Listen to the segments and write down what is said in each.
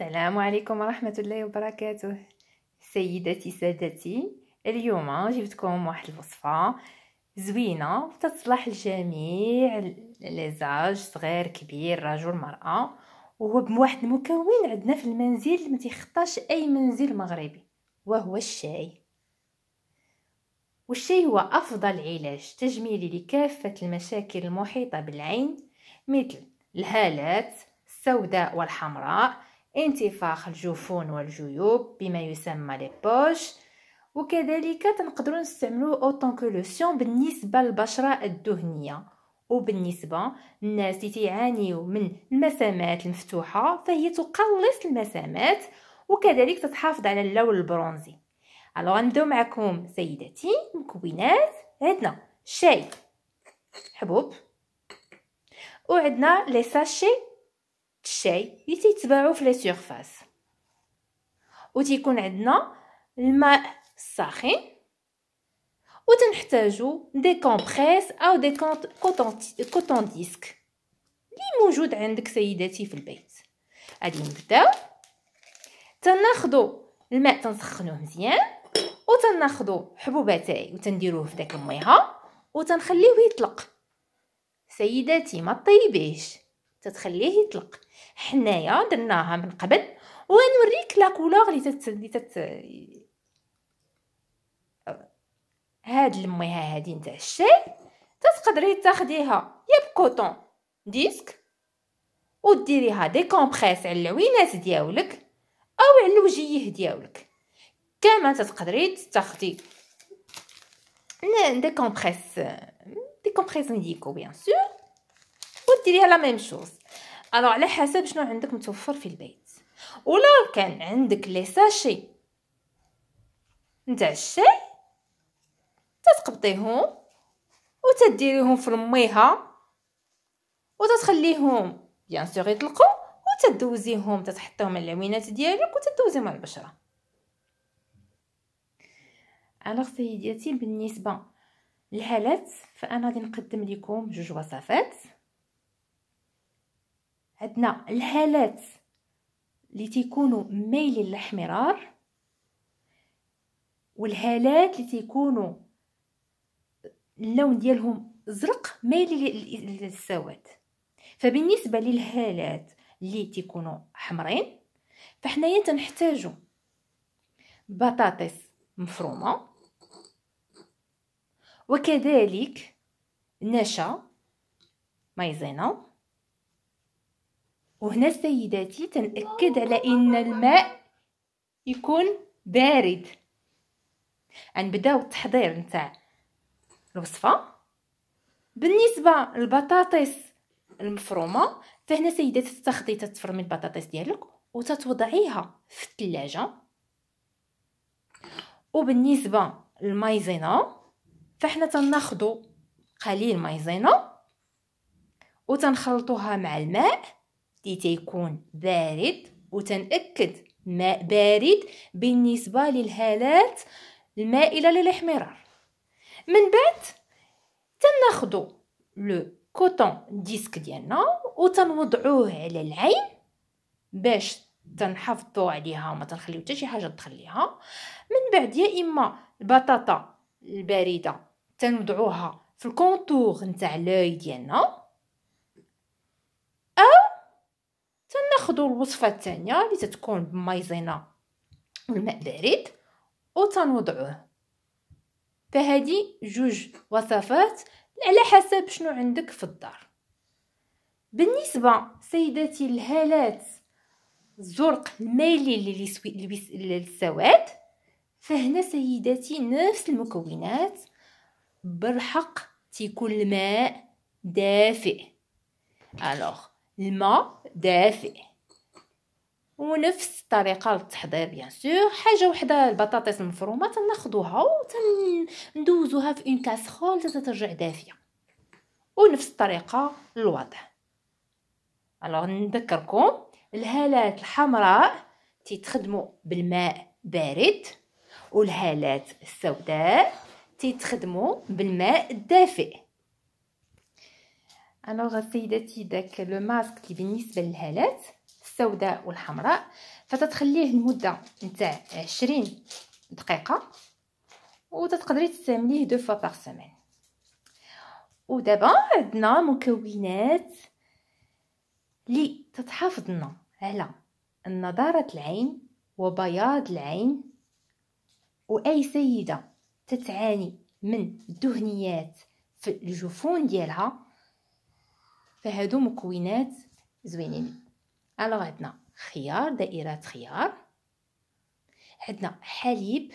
السلام عليكم ورحمة الله وبركاته سيداتي سادتي اليوم جبتكم واحد الوصفة زوينة وتصلح الجميع ليزاج صغير كبير رجل مرأة وهو بواحد المكون عندنا في المنزل ما تخطاش اي منزل مغربي وهو الشاي والشاي هو افضل علاج تجميلي لكافة المشاكل المحيطة بالعين مثل الهالات السوداء والحمراء انتفاخ الجفون والجيوب بما يسمى لي بوش وكذلك تنقدروا نستعملوه اوطون كو لوسيون بالنسبه للبشره الدهنيه وبالنسبه للناس اللي تعانيوا من المسامات المفتوحه فهي تقلص المسامات وكذلك تتحافظ على اللون البرونزي الوغ نبداو معكم سيداتي مكونات عندنا شاي حبوب وعندنا لي ساشي الشاي اللي تيتباعوا في لي سيرفاس تيكون عندنا الماء الساخن تنحتاجو دي كومبريس او دي كوتون كوتون ديسك اللي موجود عندك سيداتي في البيت غادي نبداو تناخدو الماء تنسخنوه مزيان تناخدو حبوب تاعي وتنديروه في داك الميها وتنخليوه يطلق سيداتي ما طيبيش تتخليه يطلق حنايا درناها من قبل ونوريك لا كولور اللي تت اللي تت هاد الميه هادي نتاع الشاي تقدري تاخديها يا بكوطون ديسك وديريها دي كومبريس على العوينات دياولك او على الوجيه دياولك كما تقدري تاخدي دي كومبريس دي كومبريس ميديكو بيان سور ديريها لا ميم شوز الوغ على حسب شنو عندك متوفر في البيت ولا كان عندك لي ساشي نتاع الشاي تتقبطيهم وتديريهم في الميها وتتخليهم بيان سور يطلقوا وتدوزيهم تتحطيهم على العوينات ديالك وتدوزيهم على البشره الوغ سيداتي بالنسبه للهالات فانا غادي نقدم لكم جوج وصفات عندنا الحالات اللي تيكونوا مايلين للاحمرار والحالات اللي تيكونوا اللون ديالهم زرق مايلين للسواد فبالنسبه للحالات اللي تيكونوا حمرين فحنايا تنحتاجو بطاطس مفرومه وكذلك نشا مايزينا وهنا سيداتي تنأكد على إن الماء يكون بارد غنبداو التحضير نتاع الوصفة بالنسبة للبطاطس المفرومة فهنا سيداتي تاخدي تتفرمي البطاطس ديالك وتتوضعيها في الثلاجة وبالنسبة للمايزينا فحنا تناخدو قليل مايزينا وتنخلطوها مع الماء دي تيكون بارد وتنأكد ماء بارد بالنسبة للهالات المائلة للاحمرار من بعد تناخدو لو كوتون ديسك ديالنا وتنوضعوه على العين باش تنحافظوا عليها وما تنخليو حتى شي حاجه تخليها من بعد يا اما البطاطا البارده تنوضعوها في الكونتور نتاع لوي ديالنا تاخذوا الوصفه الثانيه اللي تتكون بمايزينا والماء بارد وتنوضعوه فهذه جوج وصفات على حسب شنو عندك في الدار بالنسبه سيداتي الهالات الزرق المالي للسواد فهنا سيداتي نفس المكونات بالحق تيكون الماء دافئ الوغ الماء دافئ ونفس الطريقه للتحضير بيان سور حاجه وحده البطاطس المفرومه تناخذوها وتندوزوها في اون كاسرول حتى ترجع دافيه ونفس الطريقه للوضع الوغ نذكركم الهالات الحمراء تيتخدموا بالماء بارد والهالات السوداء تيتخدموا بالماء الدافئ الوغ سيداتي داك لو ماسك بالنسبه للهالات السوداء والحمراء فتتخليه لمده نتاع 20 دقيقه وتقدري تستعمليه دو فوا بار سيمين ودابا عندنا مكونات لي تتحافظنا على نضاره العين وبياض العين واي سيده تتعاني من دهنيات في الجفون ديالها فهادو مكونات زوينين الوغ عندنا خيار دائرة خيار عندنا حليب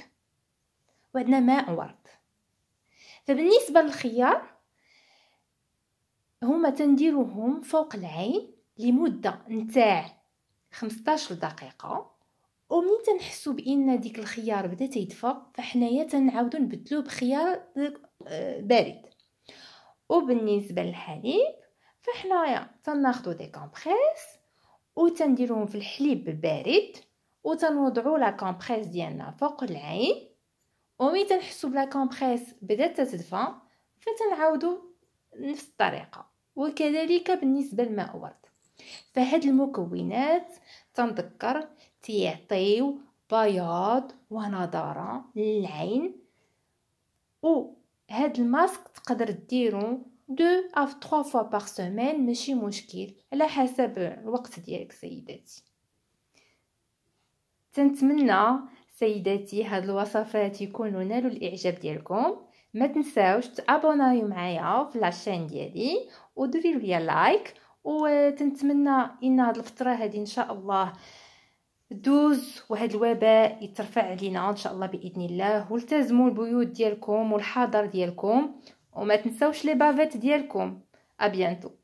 وعندنا ماء ورد فبالنسبة للخيار هما تنديروهم فوق العين لمدة نتاع 15 دقيقة ومنين تنحسو بان ديك الخيار بدا تيدفى فحنايا تنعاودو نبدلو بخيار آه، بارد وبالنسبه للحليب فحنايا تناخدو دي كومبريس أو في الحليب بارد أو تنوضعو لا كومبريس ديالنا فوق العين ومي تنحسو بلا كومبريس بدات تتدفى فتنعاودو نفس الطريقة وكذلك بالنسبة للماء ورد فهاد المكونات تنذكر تيعطيو بياض ونضارة للعين وهاد هاد الماسك تقدر ديرو دو أو تخوا فوا باغ سومان ماشي مشكل على حسب الوقت ديالك سيداتي تنتمنى سيداتي هاد الوصفات يكونوا نالوا الاعجاب ديالكم ما تنساوش تابوناو معايا في لاشين ديالي وديروا ليا لايك وتنتمنى ان هاد الفتره هادي ان شاء الله دوز وهاد الوباء يترفع علينا ان شاء الله باذن الله والتزموا البيوت ديالكم والحذر ديالكم وما تنسوش لي بافيت ديالكم بيانتو